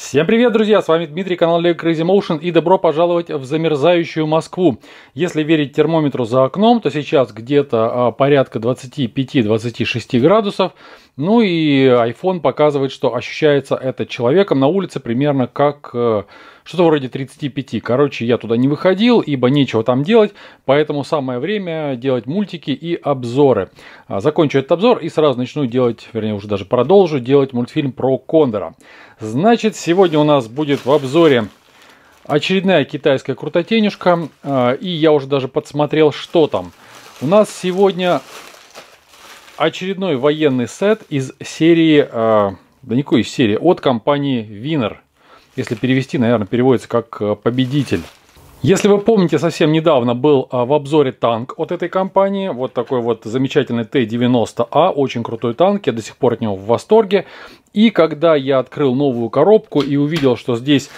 Всем привет, друзья! С вами Дмитрий, канал Lego Crazy Motion и добро пожаловать в замерзающую Москву. Если верить термометру за окном, то сейчас где-то а, порядка 25-26 градусов. Ну и iPhone показывает, что ощущается это человеком на улице примерно как э, что-то вроде 35. Короче, я туда не выходил, ибо нечего там делать, поэтому самое время делать мультики и обзоры. А, закончу этот обзор и сразу начну делать, вернее, уже даже продолжу делать мультфильм про Кондора. Значит, сегодня у нас будет в обзоре очередная китайская крутотенежка, а, и я уже даже подсмотрел, что там. У нас сегодня очередной военный сет из серии, а, да никакой серии, от компании Winner – если перевести, наверное, переводится как э, «победитель». Если вы помните, совсем недавно был а, в обзоре танк от этой компании. Вот такой вот замечательный Т-90А, очень крутой танк, я до сих пор от него в восторге. И когда я открыл новую коробку и увидел, что здесь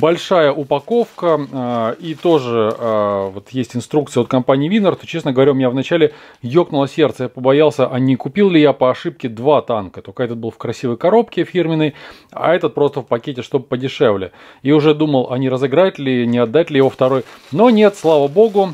большая упаковка, э, и тоже э, вот есть инструкция от компании Winner, то, честно говоря, у меня вначале ёкнуло сердце, я побоялся, а не купил ли я по ошибке два танка, только этот был в красивой коробке фирменной, а этот просто в пакете, чтобы подешевле. И уже думал, а не разыграть ли, не отдать ли его второй, но нет, слава богу,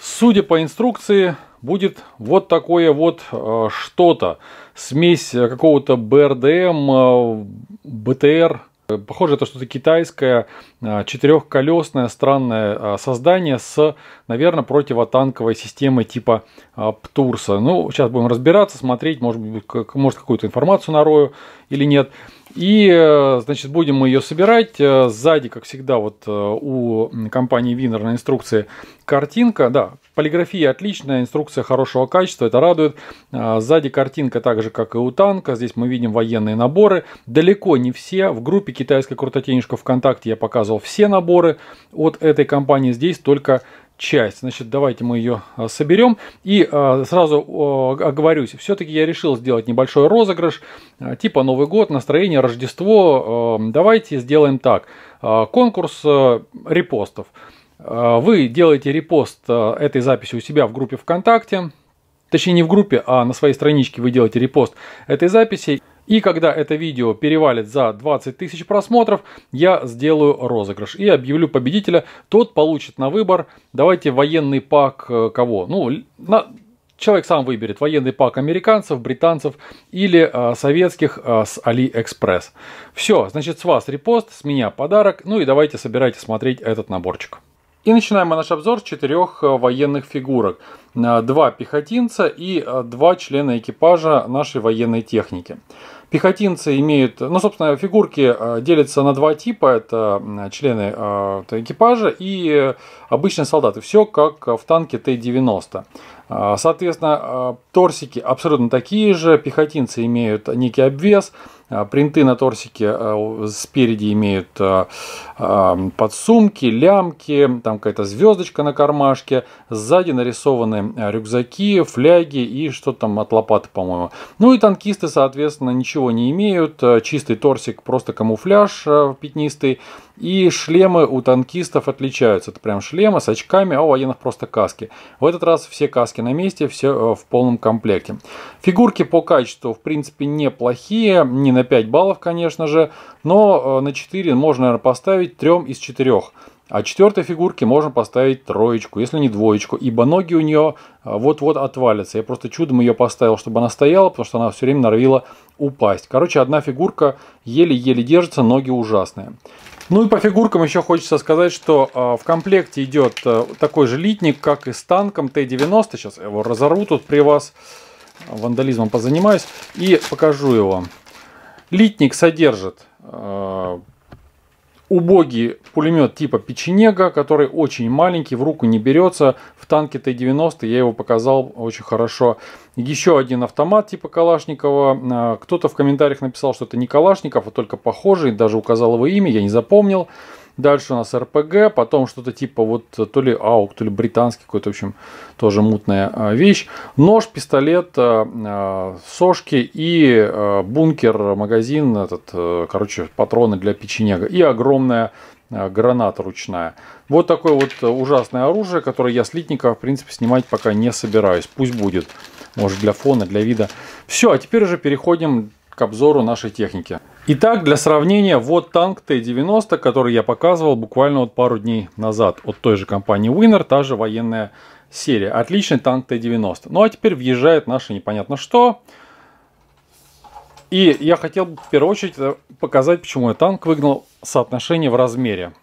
судя по инструкции, будет вот такое вот э, что-то. Смесь э, какого-то БРДМ, э, БТР, Похоже, это что-то китайское, а, четырехколесное странное а, создание с, наверное, противотанковой системой типа а, Птурса. Ну, сейчас будем разбираться, смотреть, может быть, как, может какую-то информацию нарою или нет. И, э, значит, будем мы ее собирать. Э, сзади, как всегда, вот э, у компании Winner на инструкции картинка. Да, полиграфия отличная, инструкция хорошего качества, это радует. Сзади картинка так же, как и у танка. Здесь мы видим военные наборы. Далеко не все. В группе «Китайская крутотенежка ВКонтакте» я показывал все наборы от этой компании. Здесь только часть. Значит, давайте мы ее а, соберем. И а, сразу оговорюсь, все-таки я решил сделать небольшой розыгрыш, а, типа Новый год, настроение, Рождество. Давайте сделаем так. Конкурс э, репостов. Вы делаете репост этой записи у себя в группе ВКонтакте. Точнее, не в группе, а на своей страничке вы делаете репост этой записи. И когда это видео перевалит за 20 тысяч просмотров, я сделаю розыгрыш и объявлю победителя. Тот получит на выбор, давайте военный пак э, кого? Ну, на, человек сам выберет военный пак американцев, британцев или э, советских э, с AliExpress. Все, значит, с вас репост, с меня подарок. Ну и давайте собирайте смотреть этот наборчик. И начинаем мы наш обзор четырех э, военных фигурок. Э, два пехотинца и э, два члена экипажа нашей военной техники. Пехотинцы имеют, ну, собственно, фигурки делятся на два типа. Это члены это экипажа и обычные солдаты. Все как в танке Т-90. Соответственно, торсики абсолютно такие же. Пехотинцы имеют некий обвес. А, принты на торсике а, спереди имеют а, подсумки, лямки, там какая-то звездочка на кармашке. Сзади нарисованы рюкзаки, фляги и что там от лопаты, по-моему. Ну и танкисты, соответственно, ничего не имеют. Чистый торсик, просто камуфляж пятнистый. И шлемы у танкистов отличаются. Это прям шлемы с очками, а у военных просто каски. В этот раз все каски на месте, все э, в полном комплекте. Фигурки по качеству, в принципе, неплохие, не на на 5 баллов, конечно же, но э, на 4 можно, наверное, поставить 3 из 4. А четвертой фигурке можно поставить троечку, если не двоечку, ибо ноги у нее э, вот-вот отвалятся. Я просто чудом ее поставил, чтобы она стояла, потому что она все время норовила упасть. Короче, одна фигурка еле-еле держится, ноги ужасные. Ну и по фигуркам еще хочется сказать, что э, в комплекте идет такой же литник, как и с танком Т-90. Сейчас его разорву тут при вас, вандализмом позанимаюсь и покажу его. Литник содержит э, убогий пулемет типа печенега, который очень маленький, в руку не берется. В танке Т-90 я его показал очень хорошо. Еще один автомат типа Калашникова. Э, кто-то в комментариях написал, что это не Калашников, а только похожий, даже указал его имя, я не запомнил. Дальше у нас РПГ, потом что-то типа вот э, то ли АУК, то ли британский какой-то, в общем, тоже мутная э, вещь. Нож, пистолет, э, сошки и бункер, магазин, этот, короче, патроны для печенега. И огромная граната ручная. Вот такое вот ужасное оружие, которое я с литника, в принципе, снимать пока не собираюсь. Пусть будет, может, для фона, для вида. Все, а теперь уже переходим к обзору нашей техники. Итак, для сравнения, вот танк Т-90, который я показывал буквально вот пару дней назад от той же компании Winner, та же военная серия. Отличный танк Т-90. Ну а теперь въезжает наше непонятно что. И я хотел бы в первую очередь э, показать, почему я танк выгнал соотношение в размере.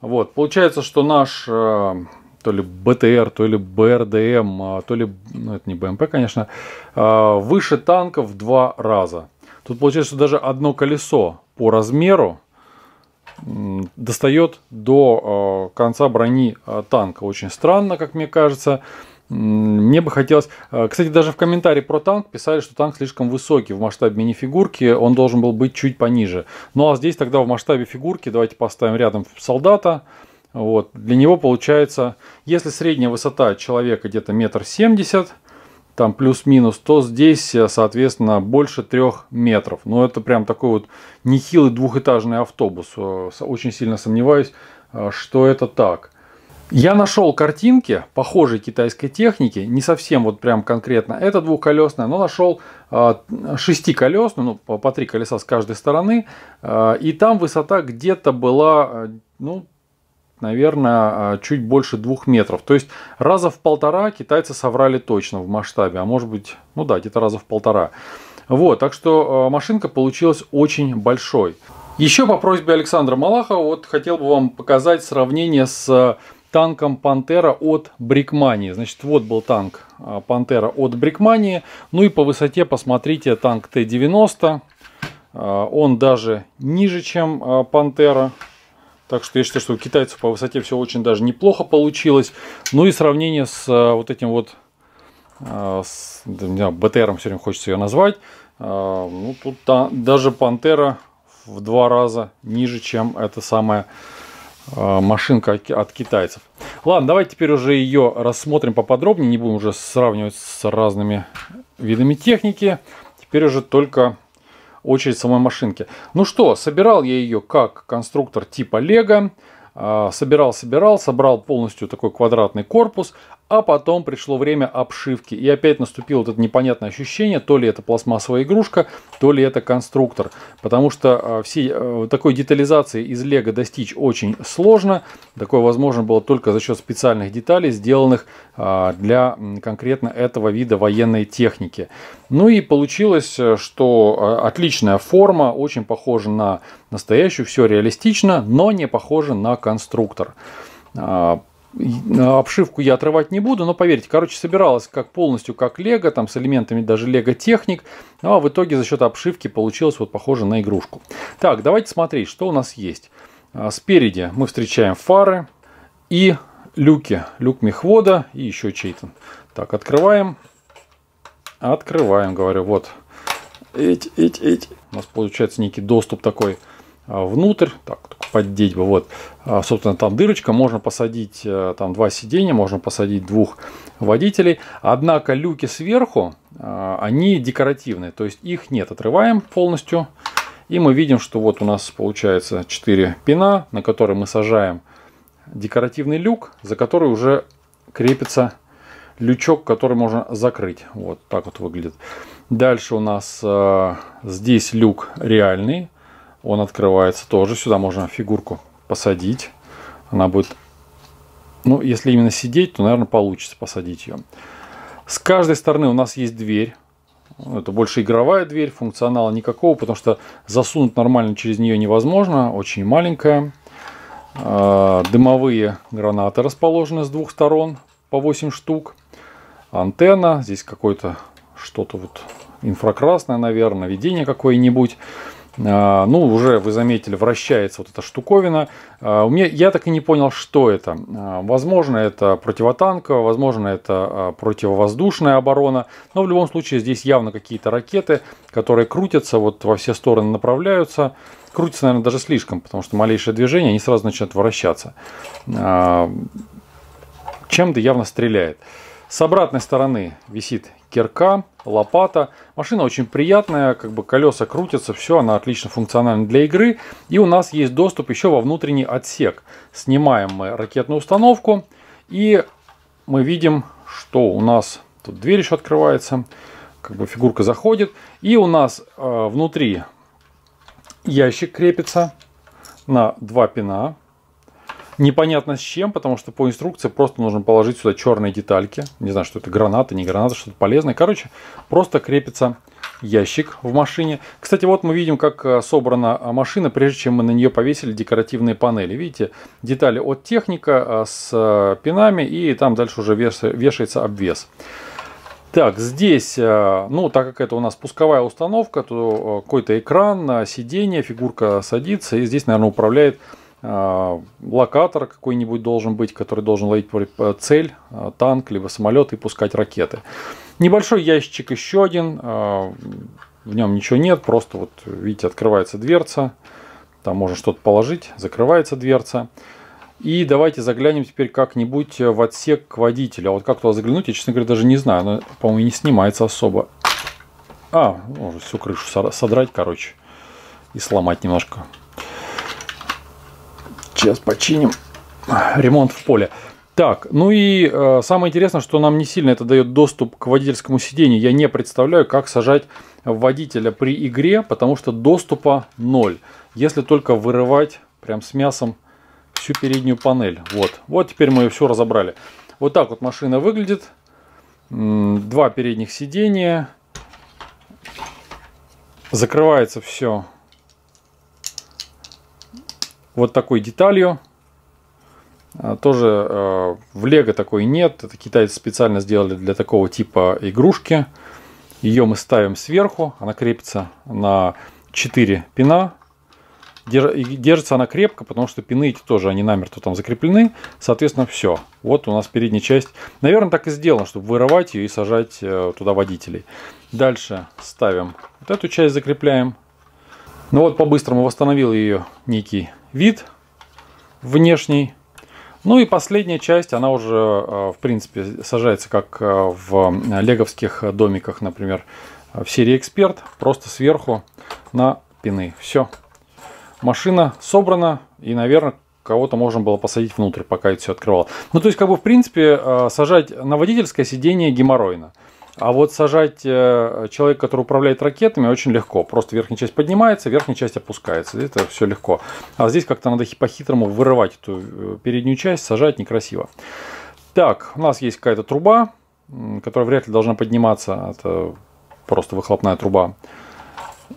Вот, получается, что наш э, то ли БТР, то ли БРДМ, а, то ли, ну это не БМП, конечно, э, выше танка в два раза. Тут получается, что даже одно колесо по размеру достает до э, конца брони э, танка. Очень странно, как мне кажется. Мне бы хотелось... Э, кстати, даже в комментарии про танк писали, что танк слишком высокий в масштабе мини-фигурки. он должен был быть чуть пониже. Ну а здесь тогда в масштабе фигурки, давайте поставим рядом солдата, вот, для него получается, если средняя высота человека где-то метр семьдесят, там плюс-минус, то здесь, э, соответственно, больше трех метров. Но это прям такой вот нехилый двухэтажный автобус. Э, очень сильно сомневаюсь, э, что это так. Я нашел картинки похожей китайской техники, не совсем вот прям конкретно это двухколесная, но нашел э, шестиколесную, ну по, три колеса с каждой стороны, и там высота где-то была, ну наверное, а, чуть больше двух метров. То есть раза в полтора китайцы соврали точно в масштабе, а может быть, ну да, где-то раза в полтора. Вот, так что а, машинка получилась очень большой. Еще по просьбе Александра Малахова вот хотел бы вам показать сравнение с танком Пантера от Брикмании. Значит, вот был танк а, Пантера от Брикмании. Ну и по высоте посмотрите танк Т-90. Он даже ниже, чем Пантера. Так что я считаю, что у китайцев по высоте все очень даже неплохо получилось. Ну и сравнение с э, вот этим вот э, с меня все время хочется ее назвать. Э, ну, тут та, даже Пантера в два раза ниже, чем эта самая машинка от китайцев. Ладно, давайте теперь уже ее рассмотрим поподробнее. Не будем уже сравнивать с разными видами техники. Теперь уже только очередь самой машинки. Ну что, собирал я ее как конструктор типа Лего а, собирал, собирал, собрал полностью такой квадратный корпус, а потом пришло время обшивки. И опять наступило вот это непонятное ощущение, то ли это пластмассовая игрушка, то ли это конструктор. Потому что а, все, э, такой детализации из лего достичь очень сложно. Такое возможно было только за счет специальных деталей, сделанных а, для конкретно этого вида военной техники. Ну и получилось, э, что э, отличная форма, очень похожа на настоящую, все реалистично, но не похоже на конструктор. А, обшивку я отрывать не буду, но поверьте, короче, собиралась как полностью как лего, там с элементами даже лего техник, ну а в итоге за счет обшивки получилось вот похоже на игрушку. Так, давайте смотреть, что у нас есть. А, спереди мы встречаем фары и люки, люк мехвода и еще чей-то. Так, открываем, открываем, говорю, вот. Эть, эть, эть. У нас получается некий доступ такой а, внутрь. Так, поддеть бы. Вот, а, собственно, там дырочка, можно посадить э, там два сиденья, можно посадить двух водителей. Однако люки сверху, а, они декоративные, то есть их нет. Отрываем полностью, и мы видим, что вот у нас получается 4 пина, на которые мы сажаем декоративный люк, за который уже крепится лючок, который можно закрыть. Вот так вот выглядит. Дальше у нас э, здесь люк реальный, он открывается тоже. Сюда можно фигурку посадить. Она будет, ну, если именно сидеть, то, наверное, получится посадить ее. С каждой стороны у нас есть дверь. Это больше игровая дверь, функционала никакого, потому что засунуть нормально через нее невозможно. Очень маленькая. А, дымовые гранаты расположены с двух сторон по 8 штук. Антенна. Здесь какой то что-то вот инфракрасное, наверное, видение какое-нибудь. А, ну, уже вы заметили, вращается вот эта штуковина. А, у меня, я так и не понял, что это. А, возможно, это противотанковая, возможно, это противовоздушная оборона. Но в любом случае здесь явно какие-то ракеты, которые крутятся, вот во все стороны направляются. Крутятся, наверное, даже слишком, потому что малейшее движение, они сразу начинают вращаться. Чем-то явно стреляет. С обратной стороны висит кирка лопата. Машина очень приятная, как бы колеса крутятся, все, она отлично функциональна для игры. И у нас есть доступ еще во внутренний отсек. Снимаем мы ракетную установку и мы видим, что у нас тут дверь еще открывается, как бы фигурка заходит. И у нас э, внутри ящик крепится на два пина Непонятно с чем, потому что по инструкции просто нужно положить сюда черные детальки. Не знаю, что это, граната, не граната, что-то полезное. Короче, просто крепится ящик в машине. Кстати, вот мы видим, как э, собрана э, машина, прежде чем мы на нее повесили декоративные панели. Видите, детали от техника э, с пинами, и там дальше уже вешается обвес. Так, здесь, ну, так как это у нас пусковая установка, то какой-то экран, сиденье, фигурка садится, и здесь, наверное, управляет а, локатор какой-нибудь должен быть, который должен ловить э, цель, а, танк, либо самолет и пускать ракеты. Небольшой ящичек еще один, а, в нем ничего нет, просто вот, видите, открывается дверца, там можно что-то положить, закрывается дверца. И давайте заглянем теперь как-нибудь э, в отсек водителя. вот как туда заглянуть, я, честно говоря, даже не знаю, но, по-моему, не снимается особо. А, можно ну, всю крышу содрать, короче, и сломать немножко. Сейчас починим. Ремонт в поле. Так, ну и э, самое интересное, что нам не сильно это дает доступ к водительскому сидению. Я не представляю, как сажать водителя при игре, потому что доступа ноль. Если только вырывать прям с мясом всю переднюю панель. Вот, вот теперь мы все разобрали. Вот так вот машина выглядит. Два передних сидения. Закрывается все вот такой деталью. А, тоже э, в Лего такой нет. Это китайцы специально сделали для такого типа игрушки. Ее мы ставим сверху. Она крепится на 4 пина. Держится она крепко, потому что пины эти тоже, они намертво там закреплены. Соответственно, все. Вот у нас передняя часть. Наверное, так и сделано, чтобы вырывать ее и сажать э, туда водителей. Дальше ставим вот эту часть, закрепляем. Ну вот, по-быстрому восстановил ее некий вид внешний. Ну и последняя часть, она уже, э, в принципе, сажается как э, в э, леговских домиках, например, в серии Эксперт, просто сверху на пины. Все. Машина собрана и, наверное, кого-то можно было посадить внутрь, пока это все открывало. Ну, то есть, как бы, в принципе, сажать на водительское сиденье геморройно. А вот сажать э, человека, который управляет ракетами, очень легко. Просто верхняя часть поднимается, верхняя часть опускается. Это все легко. А здесь как-то надо по-хитрому вырывать эту э, переднюю часть, сажать некрасиво. Так, у нас есть какая-то труба, которая вряд ли должна подниматься. Это просто выхлопная труба.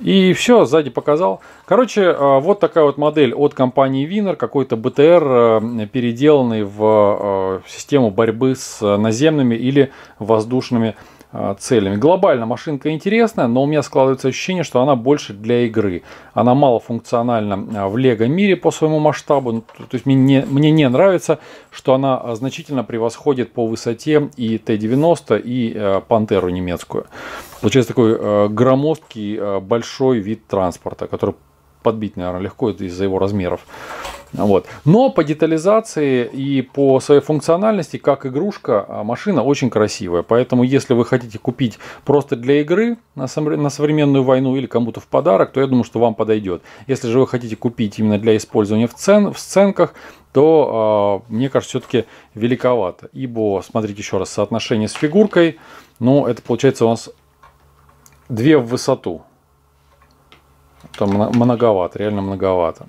И все, сзади показал. Короче, э, вот такая вот модель от компании Winner, какой-то БТР, переделанный в систему борьбы с наземными или воздушными а, целями. Глобально машинка интересная, но у меня складывается ощущение, что она больше для игры. Она малофункциональна а, в лего мире по своему масштабу. Ну, то есть мне не, мне не нравится, что она а, значительно превосходит по высоте и Т-90, и Пантеру немецкую. Получается такой э, громоздкий большой вид транспорта, который подбить, наверное, легко из-за его размеров. Вот. Но по детализации и по своей функциональности, как игрушка, а, машина очень красивая. Поэтому, если вы хотите купить просто для игры на, современную войну или кому-то в подарок, то я думаю, что вам подойдет. Если же вы хотите купить именно для использования в, цен, в сценках, то, э, мне кажется, все-таки великовато. Ибо, смотрите еще раз, соотношение с фигуркой, ну, это получается у нас 2 в высоту. Это многовато, реально многовато.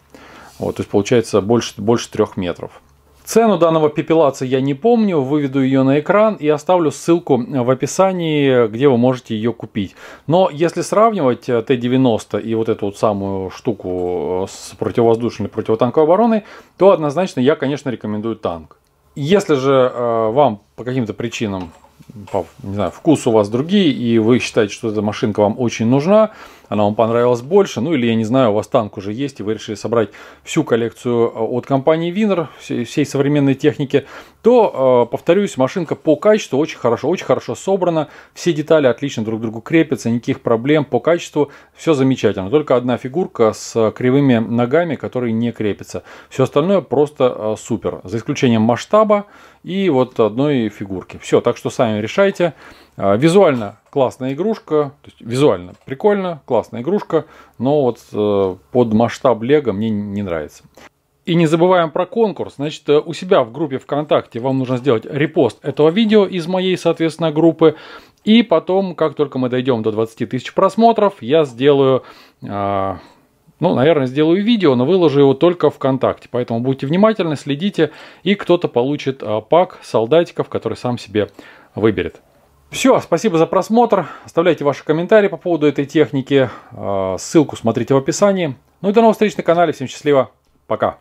Вот, то есть получается больше, больше 3 метров. Цену данного пепелаца я не помню, выведу ее на экран и оставлю ссылку в описании, где вы можете ее купить. Но если сравнивать э, Т-90 и вот эту вот самую штуку э, с противовоздушной противотанковой обороной, то однозначно я, конечно, рекомендую танк. Если же э, вам по каким-то причинам не знаю, вкус у вас другие, и вы считаете, что эта машинка вам очень нужна, она вам понравилась больше, ну или, я не знаю, у вас танк уже есть, и вы решили собрать всю коллекцию э, от компании Winner, всей современной техники, то, э, повторюсь, машинка по качеству очень хорошо, очень хорошо собрана, все детали отлично друг к другу крепятся, никаких проблем по качеству, все замечательно. Только одна фигурка с кривыми ногами, которые не крепятся. Все остальное просто э, супер, за исключением масштаба, и вот одной фигурки. Все, так что сами решайте. А, визуально классная игрушка, то есть визуально прикольно, классная игрушка, но вот э, под масштаб Лего мне не нравится. И не забываем про конкурс. Значит, э, у себя в группе ВКонтакте вам нужно сделать репост этого видео из моей, соответственно, группы. И потом, как только мы дойдем до 20 тысяч просмотров, я сделаю а, ну, наверное, сделаю видео, но выложу его только ВКонтакте. Поэтому будьте внимательны, следите, и кто-то получит а, пак солдатиков, который сам себе выберет. Все, спасибо за просмотр. Оставляйте ваши комментарии по поводу этой техники. А, ссылку смотрите в описании. Ну и до новых встреч на канале. Всем счастливо. Пока.